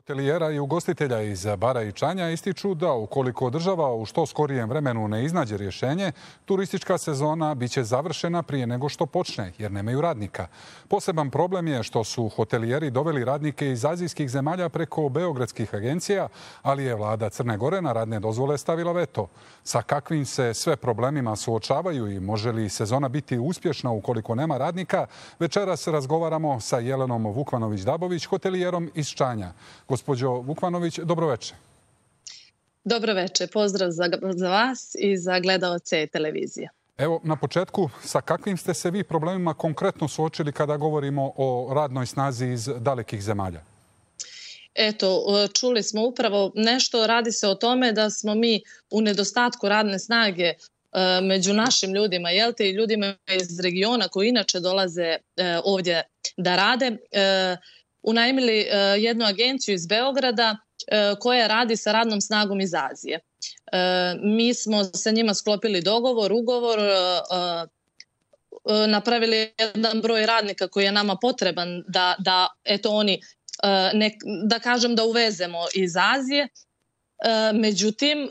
Hotelijera i ugostitelja iz Bara i Čanja ističu da ukoliko država u što skorijem vremenu ne iznađe rješenje, turistička sezona biće završena prije nego što počne jer nemaju radnika. Poseban problem je što su hotelijeri doveli radnike iz azijskih zemalja preko beogradskih agencija, ali je vlada Crne Gore na radne dozvole stavila veto. Sa kakvim se sve problemima suočavaju i može li sezona biti uspješna ukoliko nema radnika, večeras razgovaramo sa Jelenom vukvanović dabović hotelijerom iz Čanja dobro Vukvanović, Dobro Dobroveče, pozdrav za, vas i za gledalce televizije. Evo, na početku, sa kakvim ste se vi problemima konkretno suočili kada govorimo o radnoj snazi iz dalekih zemalja? Eto, čuli smo upravo nešto, radi se o tome da smo mi u nedostatku radne snage e, među našim ljudima, jel te, i ljudima iz regiona koji inače dolaze e, ovdje da rade, e, unajmili e, jednu agenciju iz Beograda e, koja radi sa radnom snagom iz Azije. E, mi smo sa njima sklopili dogovor, ugovor, napravili jedan broj radnika koji je nama potreban da, da eto oni da kažem da uvezemo iz Azije. Međutim,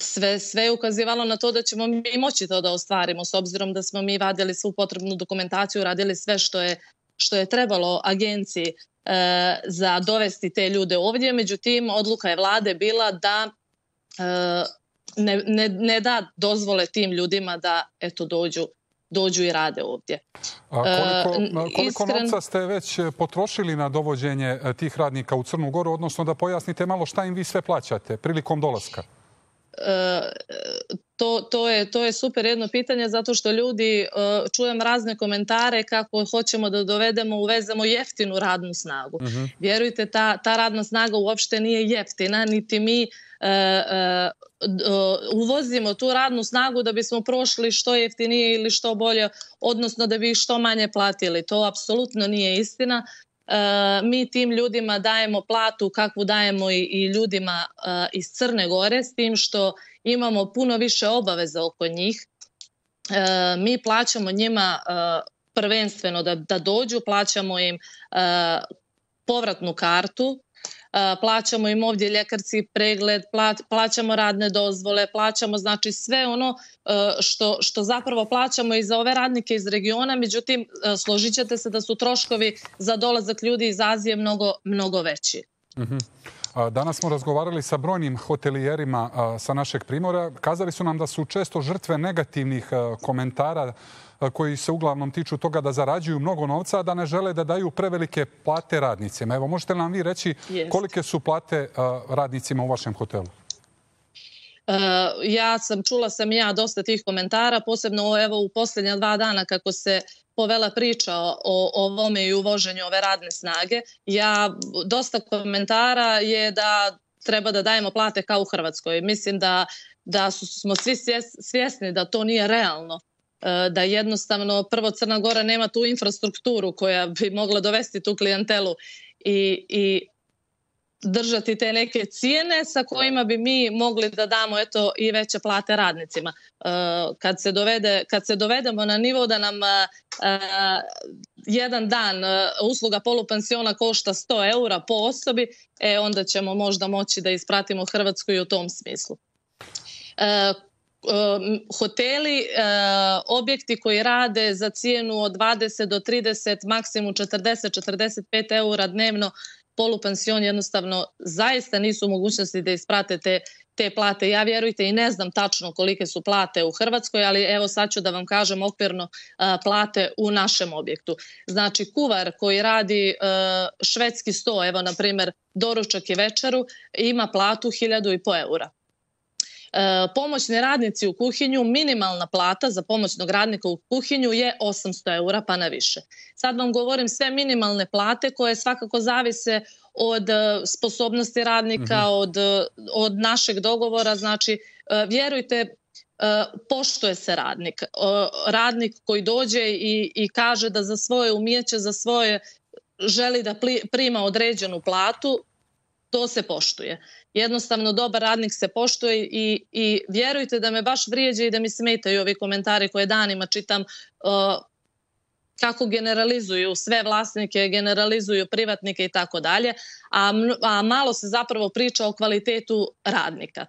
sve, sve je ukazivalo na to da ćemo mi moći to da ostvarimo s obzirom da smo mi vadili svu potrebnu dokumentaciju, radili sve što je što je trebalo agenciji e, za dovesti te ljude ovdje, međutim odluka je vlade bila da e, ne, da dozvole tim ljudima da eto dođu dođu i rade ovdje. A e, koliko, novca ste već potrošili na dovođenje tih radnika u Crnu Goru, odnosno da pojasnite malo šta im vi sve plaćate prilikom dolaska? to, to, je, to je super jedno pitanje zato što ljudi e, čujem razne komentare kako hoćemo da dovedemo, uvezemo jeftinu radnu snagu. Uh Vjerujte, ta, ta radna snaga uopšte nije jeftina, niti mi e, e, uvozimo tu radnu snagu da bismo prošli što jeftinije ili što bolje, odnosno da bi što manje platili. To apsolutno nije istina. Eh, mi tim ljudima dajemo platu kakvu dajemo i ljudima eh, iz Crne Gore s tim što imamo puno više obaveza oko njih. Eh, mi plaćamo njima prvenstveno da, da dođu, plaćamo im povratnu kartu E, plaćamo im ovdje ljekarci pregled, plaćamo radne dozvole, plaćamo znači sve ono e, što, što zapravo plaćamo i za ove radnike iz regiona, međutim e, složit ćete se da su troškovi za dolazak ljudi iz Azije mnogo, mnogo veći. Mhm. Danas smo razgovarali sa brojnim hotelijerima sa našeg primora. Kazali su nam da su često žrtve negativnih komentara koji se uglavnom tiču toga da zarađuju mnogo novca, a da ne žele da daju prevelike plate radnicima. Evo, možete li nam vi reći kolike su plate radnicima u vašem hotelu? Eh, ja sam, čula sam ja dosta tih komentara, posebno evo u posljednja dva dana kako se povela priča o ovome i uvoženju ove radne snage. Ja, dosta komentara je da treba da dajemo plate kao u Hrvatskoj. Mislim da, da smo svi svjesni da to nije realno eh, da jednostavno prvo Crna Gora nema tu infrastrukturu koja bi mogla dovesti tu klijentelu i, i držati te neke cijene sa kojima bi mi mogli da damo eto i veće plate radnicima. E, kad se, dovede, kad se dovedemo na nivo da nam e, jedan dan e, usluga polupansiona košta 100 eura po osobi, e onda ćemo možda moći da ispratimo Hrvatsku i u tom smislu. Hoteli, objekti koji rade za cijenu od 20 do 30, maksimum 40-45 eura dnevno polupansion jednostavno zaista nisu u mogućnosti da isprate te, plate. Ja vjerujte i ne znam tačno kolike su plate u Hrvatskoj, ali evo sad ću da vam kažem okvirno plate u našem objektu. Znači kuvar koji radi švedski sto, evo na primjer doručak i večeru, ima platu 1000 i po eura. E, pomoćni radnici u kuhinju, minimalna plata za pomoćnog radnika u kuhinju je 800 eura pa na više. Sad vam govorim sve minimalne plate koje svakako zavise od e, sposobnosti radnika, mhm. e, od, našeg dogovora. Znači, vjerujte, poštuje se radnik. Radnik koji dođe i, i kaže da za svoje umijeće, za svoje želi da prima određenu platu, to se poštuje jednostavno dobar radnik se poštuje i, i vjerujte da me baš vrijeđa i da mi smetaju ovi komentari koje danima čitam uh, kako generalizuju sve vlasnike, generalizuju privatnike i tako dalje, a malo se zapravo priča o kvalitetu radnika.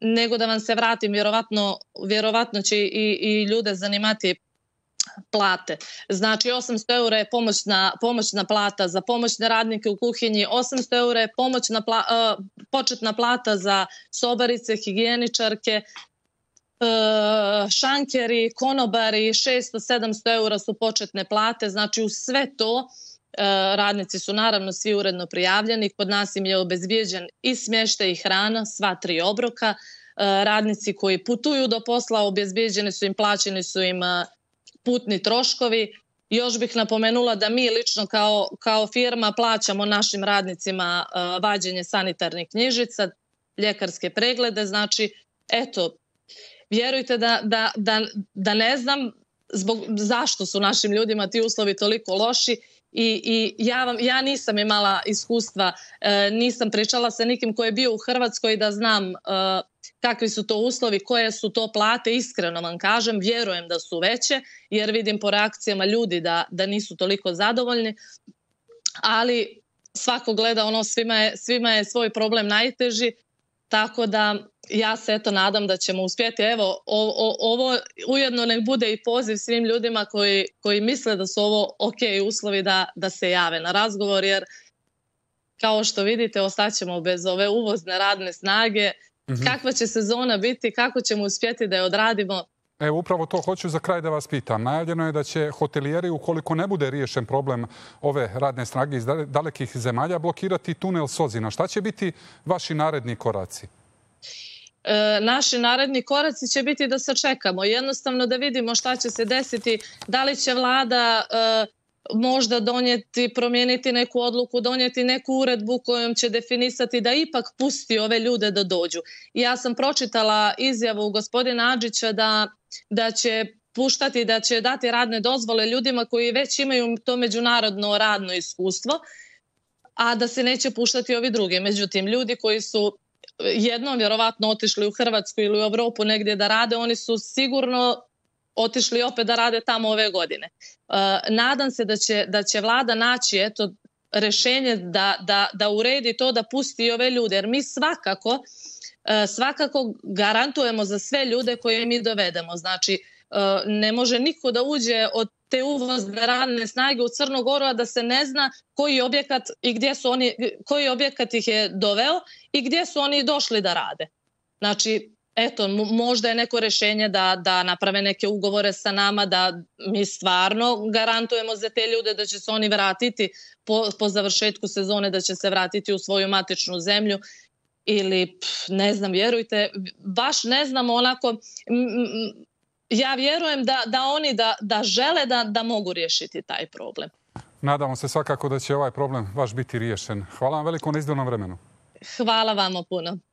Nego da vam se vratim, vjerovatno, vjerovatno će i, i ljude zanimati plate. Znači 800 eura je pomoćna, pomoćna plata za pomoćne radnike u kuhinji, 800 eura je pla, e, početna plata za sobarice, higijeničarke, e, šankeri, konobari, 600-700 eura su početne plate, znači u sve to e, radnici su naravno svi uredno prijavljeni, kod nas im je obezbijeđen i smještaj i hrana, sva tri obroka. Radnici koji putuju do posla obezbijeđeni su im, plaćeni su im putni troškovi. Još bih napomenula da mi lično kao, kao firma plaćamo našim radnicima e, vađenje sanitarnih knjižica, ljekarske preglede, znači eto, vjerujte da, da, da, ne znam zbog, zašto su našim ljudima ti uslovi toliko loši i, i ja, vam, ja nisam imala iskustva, e, nisam pričala sa nikim koji je bio u Hrvatskoj da znam e, kakvi su to uslovi, koje su to plate, iskreno vam kažem, vjerujem da su veće jer vidim po reakcijama ljudi da, da nisu toliko zadovoljni, ali svako gleda ono, svima je, svima je svoj problem najteži, tako da ja se eto nadam da ćemo uspjeti. Evo, ovo ujedno nek bude i poziv svim ljudima koji, koji misle da su ovo ok uslovi da, da se jave na razgovor, jer kao što vidite ostaćemo bez ove uvozne radne snage, Mhm. Kakva će sezona biti, kako ćemo uspjeti da je odradimo? Evo, upravo to hoću za kraj da vas pitam. Najavljeno je da će hotelijeri, ukoliko ne bude riješen problem ove radne snage iz dalekih zemalja, blokirati tunel Sozina. Šta će biti vaši naredni koraci? E, naši naredni koraci će biti da sačekamo. Jednostavno da vidimo šta će se desiti, da li će vlada e, možda donijeti, promijeniti neku odluku, donijeti neku uredbu kojom će definisati da ipak pusti ove ljude da dođu. Ja sam pročitala izjavu gospodina Adžića da, da će puštati, da će dati radne dozvole ljudima koji već imaju to međunarodno radno iskustvo, a da se neće puštati ovi drugi. Međutim, ljudi koji su jednom vjerovatno otišli u Hrvatsku ili u Europu negdje da rade, oni su sigurno otišli opet da rade tamo ove godine. Uh, nadam se da će, da će vlada naći eto, rešenje da, uredi to da pusti ove ljude, jer mi svakako uh, svakako garantujemo za sve ljude koje mi dovedemo. Znači, uh, ne može niko da uđe od te uvozne radne snage u Crnogoru, a da se ne zna koji objekat i gdje su oni, koji objekat ih je doveo i gdje su oni došli da rade. Znači, eto, možda je neko rješenje da, da naprave neke ugovore sa nama, da mi stvarno garantujemo za te ljude da će se oni vratiti po, završetku sezone, da će se vratiti u svoju matičnu zemlju ili ne znam, vjerujte, baš ne znam onako, ja vjerujem da, da oni da, da žele da, da mogu riješiti taj problem. Nadamo se svakako da će ovaj problem baš biti riješen. Hvala vam veliko na vremenu. Hvala vam puno.